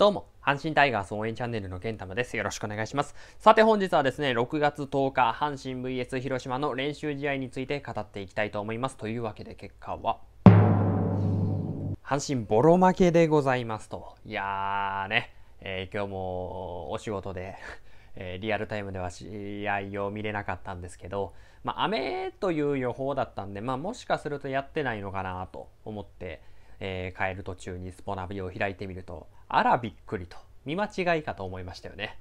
どうも、阪神タイガース応援チャンネルのけんたまです。よろしくお願いします。さて本日はですね、6月10日、阪神 VS 広島の練習試合について語っていきたいと思います。というわけで結果は、阪神ボロ負けでございますと。いやーね、えー、今日もお仕事でえリアルタイムでは試合を見れなかったんですけど、まあ、雨という予報だったんで、まあ、もしかするとやってないのかなと思って、えー、帰る途中にスポナビを開いてみると、あらびっくりと見間違いかと思いましたよね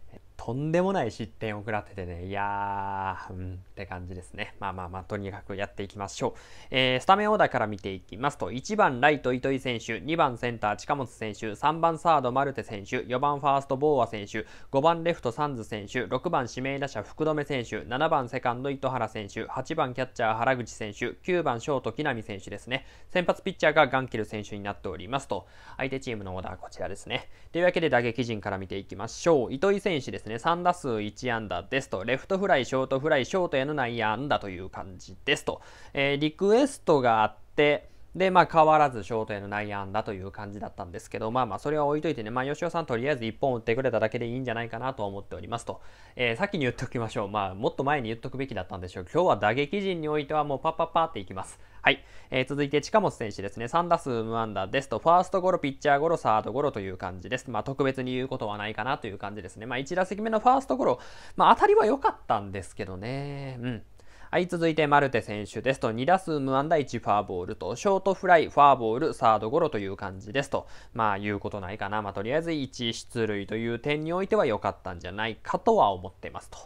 とんでもない失点を食らっててね、いやー、うん、って感じですね。まあまあまあ、とにかくやっていきましょう。えー、スタメンオーダーから見ていきますと、1番ライト糸井選手、2番センター近本選手、3番サードマルテ選手、4番ファーストボーア選手、5番レフトサンズ選手、6番指名打者福留選手、7番セカンド糸原選手、8番キャッチャー原口選手、9番ショート木浪選手ですね。先発ピッチャーがガンケル選手になっておりますと、相手チームのオーダーはこちらですね。というわけで打撃陣から見ていきましょう。糸井選手ですね。3打数1安打ですと、レフトフライ、ショートフライ、ショートへの内野安打という感じですと、えー、リクエストがあって、で、まあ、変わらずショートへの内野安打という感じだったんですけど、まあまあ、それは置いといてね、まあ、吉尾さんとりあえず1本打ってくれただけでいいんじゃないかなと思っておりますと。えー、先に言っておきましょう。まあ、もっと前に言っとくべきだったんでしょう。今日は打撃陣においてはもうパッパッパっていきます。はい。えー、続いて近本選手ですね。3打数無安打ですと、ファーストゴロ、ピッチャーゴロ、サードゴロという感じです。まあ、特別に言うことはないかなという感じですね。まあ、1打席目のファーストゴロ、まあ、当たりは良かったんですけどね。うん。はい、続いてマルテ選手ですと、2打数無安打1ファーボールと、ショートフライ、ファーボール、サードゴロという感じですと、まあ、言うことないかな。まあ、とりあえず1出塁という点においては良かったんじゃないかとは思ってますと。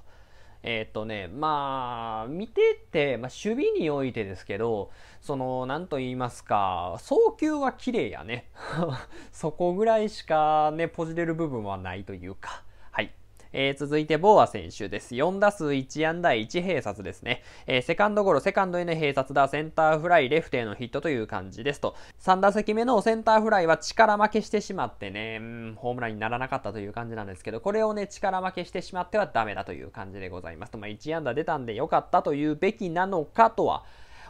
えっ、とね、まあ、見てて、まあ、守備においてですけど、その、なんと言いますか、送球は綺麗やね。そこぐらいしかね、ポジれる部分はないというか。えー、続いて、ボーア選手です。4打数1安打1併殺ですね。えー、セカンドゴロ、セカンドへの併殺だ、センターフライ、レフトへのヒットという感じですと。3打席目のセンターフライは力負けしてしまってね、うん、ホームランにならなかったという感じなんですけど、これをね、力負けしてしまってはダメだという感じでございますと。まあ、1安打出たんで良かったというべきなのかとは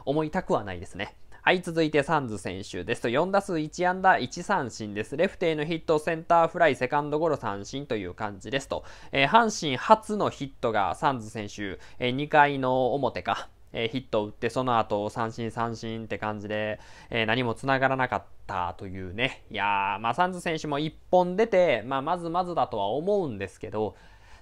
思いたくはないですね。はい、続いてサンズ選手ですと、4打数1安打1三振です。レフテへのヒット、センターフライ、セカンドゴロ三振という感じですと、えー、阪神初のヒットがサンズ選手、えー、2回の表か。えヒットを打ってその後三振三振って感じで、えー、何も繋がらなかったというね。いやー、まあ、サンズ選手も1本出て、まあ、まずまずだとは思うんですけど、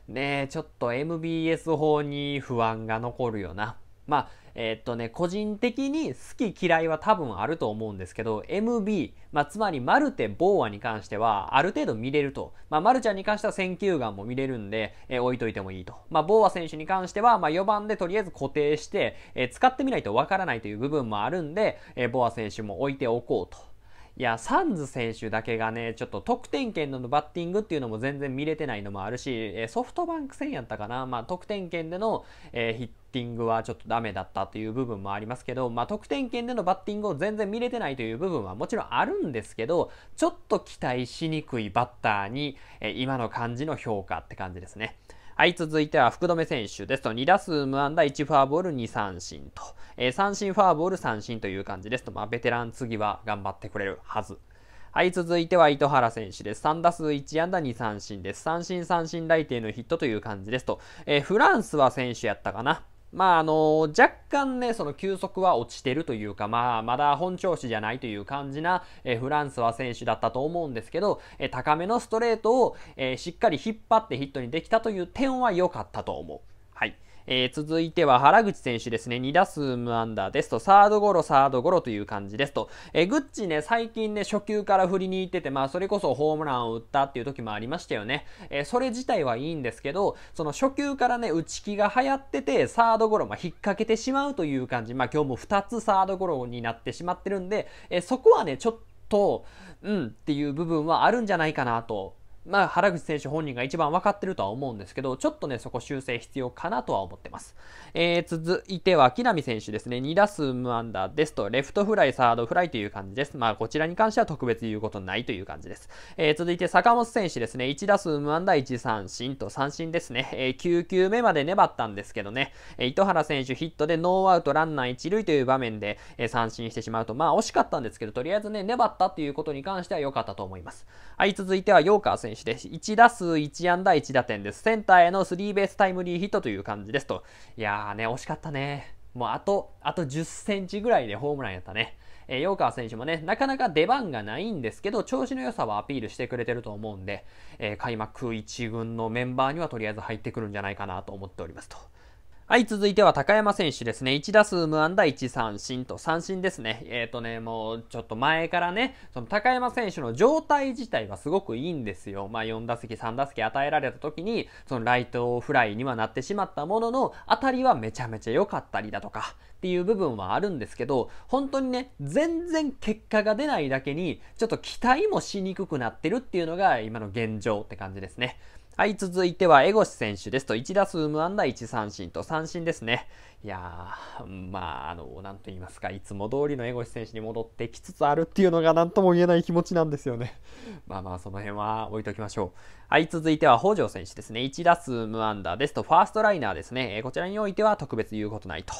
ねちょっと MBS 法に不安が残るよな。まあ、えー、っとね、個人的に好き嫌いは多分あると思うんですけど、MB、まあ、つまりマルテ・ボーアに関しては、ある程度見れると。まあ、マルちゃんに関しては選球眼も見れるんで、えー、置いといてもいいと。まあ、ボーア選手に関しては、まあ、4番でとりあえず固定して、えー、使ってみないとわからないという部分もあるんで、えー、ボーア選手も置いておこうと。いや、サンズ選手だけがね、ちょっと得点圏でのバッティングっていうのも全然見れてないのもあるし、えソフトバンク戦やったかな、まあ、得点圏での、えー、ヒッティングはちょっとダメだったという部分もありますけど、まあ、得点圏でのバッティングを全然見れてないという部分はもちろんあるんですけど、ちょっと期待しにくいバッターに、え今の感じの評価って感じですね。はい、続いては福留選手ですと、2打数無安打、1フォアボール、2三振と、えー、三振、フォアボール、三振という感じですと、まあ、ベテラン次は頑張ってくれるはず。はい、続いては糸原選手です。3打数1安打2三振です。三振三振来定のヒットという感じですと、えー、フランスは選手やったかな。まああの若干ね、その球速は落ちてるというか、まあまだ本調子じゃないという感じな、えー、フランスは選手だったと思うんですけど、えー、高めのストレートを、えー、しっかり引っ張ってヒットにできたという点は良かったと思う。はい。えー、続いては原口選手ですね。2打数無安打ですと、サードゴロ、サードゴロという感じですと、えー、グッチね、最近ね、初球から振りに行ってて、まあ、それこそホームランを打ったっていう時もありましたよね。えー、それ自体はいいんですけど、その初球からね、打ち気が流行ってて、サードゴロ、まあ、引っ掛けてしまうという感じ、まあ、今日も2つサードゴロになってしまってるんで、えそこはね、ちょっと、うんっていう部分はあるんじゃないかなとまあ、原口選手本人が一番分かってるとは思うんですけど、ちょっとね、そこ修正必要かなとは思ってます。えー、続いては、木浪選手ですね。2打数無安打ですと、レフトフライ、サードフライという感じです。まあ、こちらに関しては特別言うことないという感じです。えー、続いて、坂本選手ですね。1打数無安打、1三振と三振ですね。えー、9球目まで粘ったんですけどね、えー、糸原選手ヒットでノーアウトランナー1塁という場面で、えー、三振してしまうと、まあ、惜しかったんですけど、とりあえずね、粘ったということに関しては良かったと思います。はい、続いては、ヨーカー選手選手です。1打数1安打1打点です。センターへのスリーベースタイムリーヒットという感じですと。いやーね、惜しかったね。もうあと、あと10センチぐらいでホームランやったね。えー、陽川選手もね、なかなか出番がないんですけど、調子の良さはアピールしてくれてると思うんで、えー、開幕1軍のメンバーにはとりあえず入ってくるんじゃないかなと思っておりますと。はい、続いては高山選手ですね。1打数無安打1三振と三振ですね。えっ、ー、とね、もうちょっと前からね、その高山選手の状態自体はすごくいいんですよ。まあ4打席、3打席与えられた時に、そのライトフライにはなってしまったものの、当たりはめちゃめちゃ良かったりだとか、っていう部分はあるんですけど、本当にね、全然結果が出ないだけに、ちょっと期待もしにくくなってるっていうのが今の現状って感じですね。はい、続いては江越選手ですと、1打数無安打1三振と三振ですね。いやー、まあ、あの、なんと言いますか、いつも通りの江越選手に戻ってきつつあるっていうのが何とも言えない気持ちなんですよね。まあまあ、その辺は置いときましょう。はい、続いては北条選手ですね。1打数無安打ですと、ファーストライナーですね。えこちらにおいては特別言うことないと。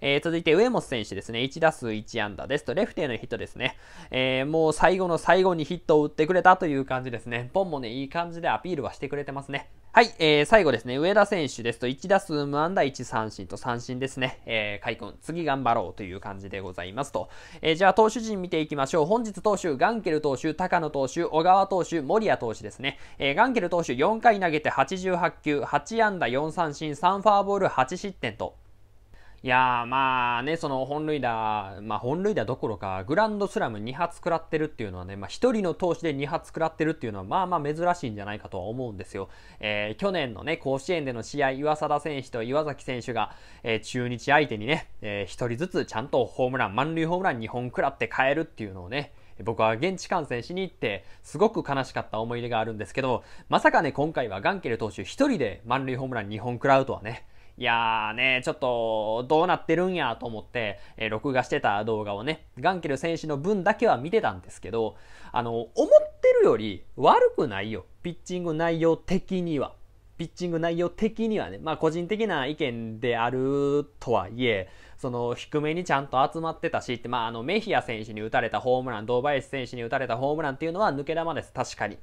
えー、続いて上本選手ですね。1打数1安打ですと、レフテへのヒットですね。えー、もう最後の最後にヒットを打ってくれたという感じですね。ポンもね、いい感じでアピールはしてくれてますますね。はい、えー、最後ですね、上田選手ですと1打数無安打1三振と三振ですね、えー、カイ君、次頑張ろうという感じでございますと。えー、じゃあ投手陣見ていきましょう。本日投手、ガンケル投手、高野投手、小川投手、森谷投手ですね。えー、ガンケル投手4回投げて88球、8安打4三振、3ファーボール8失点と。いやまあね、その本塁打、まあ本塁打どころか、グランドスラム2発食らってるっていうのはね、まあ人の投手で2発食らってるっていうのは、まあまあ珍しいんじゃないかとは思うんですよ。えー、去年のね、甲子園での試合、岩貞選手と岩崎選手が、えー、中日相手にね、えー、人ずつちゃんとホームラン、満塁ホームラン2本食らってえるっていうのをね、僕は現地観戦しに行って、すごく悲しかった思い出があるんですけど、まさかね、今回はガンケル投手1人で満塁ホームラン2本食らうとはね、いやーね、ちょっとどうなってるんやと思って、えー、録画してた動画をね、ガンケル選手の分だけは見てたんですけど、あの、思ってるより悪くないよ。ピッチング内容的には。ピッチング内容的にはね、まあ個人的な意見であるとはいえ、その低めにちゃんと集まってたしって、まああのメヒア選手に打たれたホームラン、ド堂ス選手に打たれたホームランっていうのは抜け球です、確かに。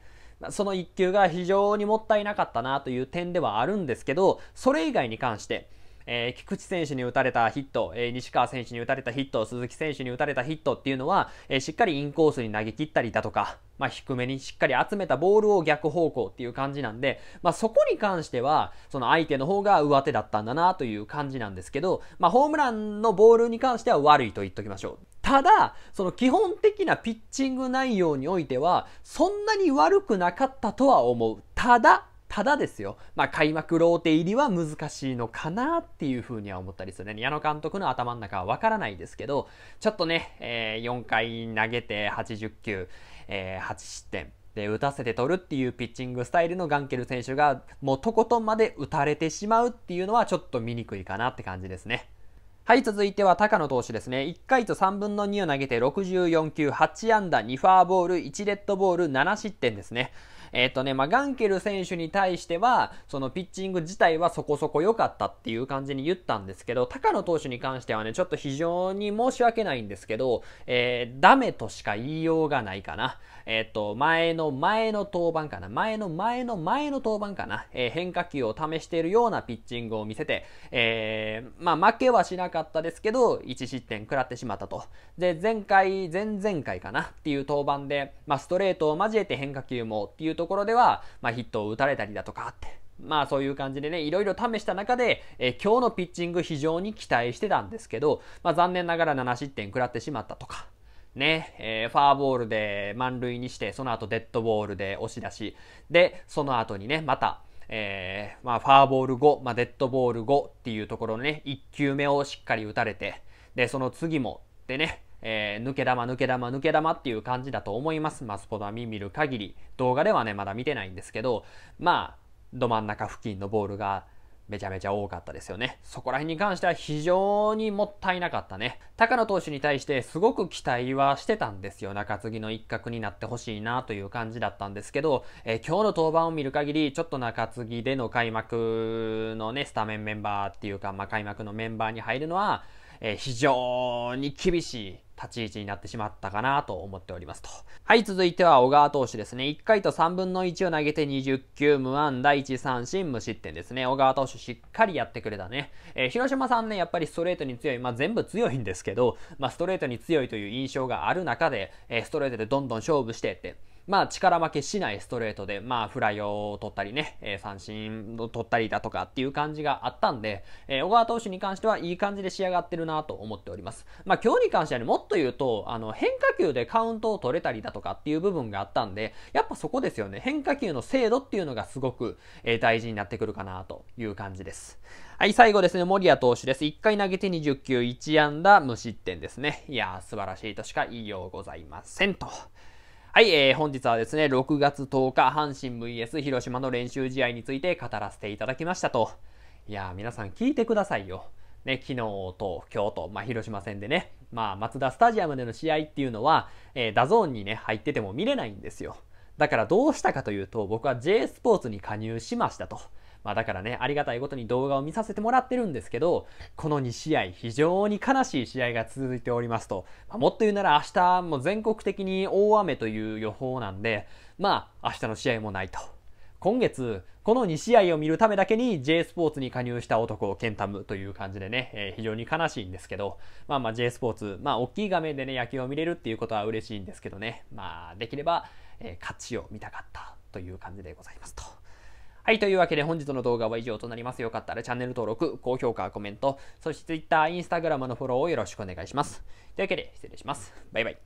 その1球が非常にもったいなかったなという点ではあるんですけど、それ以外に関して、えー、菊池選手に打たれたヒット、えー、西川選手に打たれたヒット、鈴木選手に打たれたヒットっていうのは、えー、しっかりインコースに投げ切ったりだとか、まあ、低めにしっかり集めたボールを逆方向っていう感じなんで、まあ、そこに関しては、その相手の方が上手だったんだなという感じなんですけど、まあ、ホームランのボールに関しては悪いと言っときましょう。ただ、その基本的なピッチング内容においては、そんなに悪くなかったとは思う。ただ、ただですよ、まあ、開幕ローテ入りは難しいのかなっていうふうには思ったりするね。矢野監督の頭の中はわからないですけど、ちょっとね、えー、4回投げて80球、えー、8失点。で、打たせて取るっていうピッチングスタイルのガンケル選手が、もうとことんまで打たれてしまうっていうのはちょっと見にくいかなって感じですね。はい、続いては高野投手ですね。1回と3分の2を投げて64球、8安打、2ファーボール、1レッドボール、7失点ですね。えっ、ー、とね、まあ、ガンケル選手に対しては、そのピッチング自体はそこそこ良かったっていう感じに言ったんですけど、高野投手に関してはね、ちょっと非常に申し訳ないんですけど、えー、ダメとしか言いようがないかな。えっ、ー、と、前の前の登板かな。前の前の前の登板かな。えー、変化球を試しているようなピッチングを見せて、えー、まあ、負けはしなかったですけど、1失点食らってしまったと。で、前回、前々回かなっていう登板で、まあ、ストレートを交えて変化球もっていうとところでは、まあ、ヒットを打たれたりだとかって、まあそういう感じでね、いろいろ試した中で、え今日のピッチング非常に期待してたんですけど、まあ残念ながら7失点食らってしまったとか、ね、えー、ファーボールで満塁にして、その後デッドボールで押し出し、で、その後にね、また、えー、まあファーボール後、まあデッドボール後っていうところのね、1球目をしっかり打たれて、で、その次も、でね、えー、抜け玉、抜け玉、抜け玉っていう感じだと思います。マスポダミ見る限り。動画ではね、まだ見てないんですけど、まあ、ど真ん中付近のボールがめちゃめちゃ多かったですよね。そこら辺に関しては非常にもったいなかったね。高野投手に対してすごく期待はしてたんですよ。中継ぎの一角になってほしいなという感じだったんですけど、えー、今日の登板を見る限り、ちょっと中継ぎでの開幕のね、スタメンメンバーっていうか、まあ、開幕のメンバーに入るのは、えー、非常に厳しい立ち位置になってしまったかなと思っておりますと。はい、続いては小川投手ですね。1回と3分の1を投げて20球無安打1三振無失点ですね。小川投手しっかりやってくれたね。えー、広島さんね、やっぱりストレートに強い。まあ全部強いんですけど、まあストレートに強いという印象がある中で、えー、ストレートでどんどん勝負してって。まあ力負けしないストレートで、まあフライを取ったりね、えー、三振を取ったりだとかっていう感じがあったんで、えー、小川投手に関してはいい感じで仕上がってるなと思っております。まあ今日に関してはね、もっと言うと、あの変化球でカウントを取れたりだとかっていう部分があったんで、やっぱそこですよね。変化球の精度っていうのがすごく、えー、大事になってくるかなという感じです。はい、最後ですね、森谷投手です。1回投げて20球、1安打、無失点ですね。いやー、素晴らしいとしか言いようございませんと。はい、えー、本日はですね、6月10日、阪神 VS 広島の練習試合について語らせていただきましたと。いやー、皆さん聞いてくださいよ。ね、昨日と今日と、まあ、広島戦でね、まあ、マツダスタジアムでの試合っていうのは、えー、ダゾーンにね、入ってても見れないんですよ。だからどうしたかというと、僕は J スポーツに加入しましたと。まあだからね、ありがたいことに動画を見させてもらってるんですけど、この2試合、非常に悲しい試合が続いておりますと、まあ、もっと言うなら明日も全国的に大雨という予報なんで、まあ明日の試合もないと。今月、この2試合を見るためだけに J スポーツに加入した男、ケンタムという感じでね、えー、非常に悲しいんですけど、まあまあ J スポーツ、まあ大きい画面でね、野球を見れるっていうことは嬉しいんですけどね、まあできれば、えー、勝ちを見たかったという感じでございますと。はい、というわけで本日の動画は以上となります。よかったらチャンネル登録、高評価、コメント、そして Twitter、Instagram のフォローをよろしくお願いします。というわけで失礼します。バイバイ。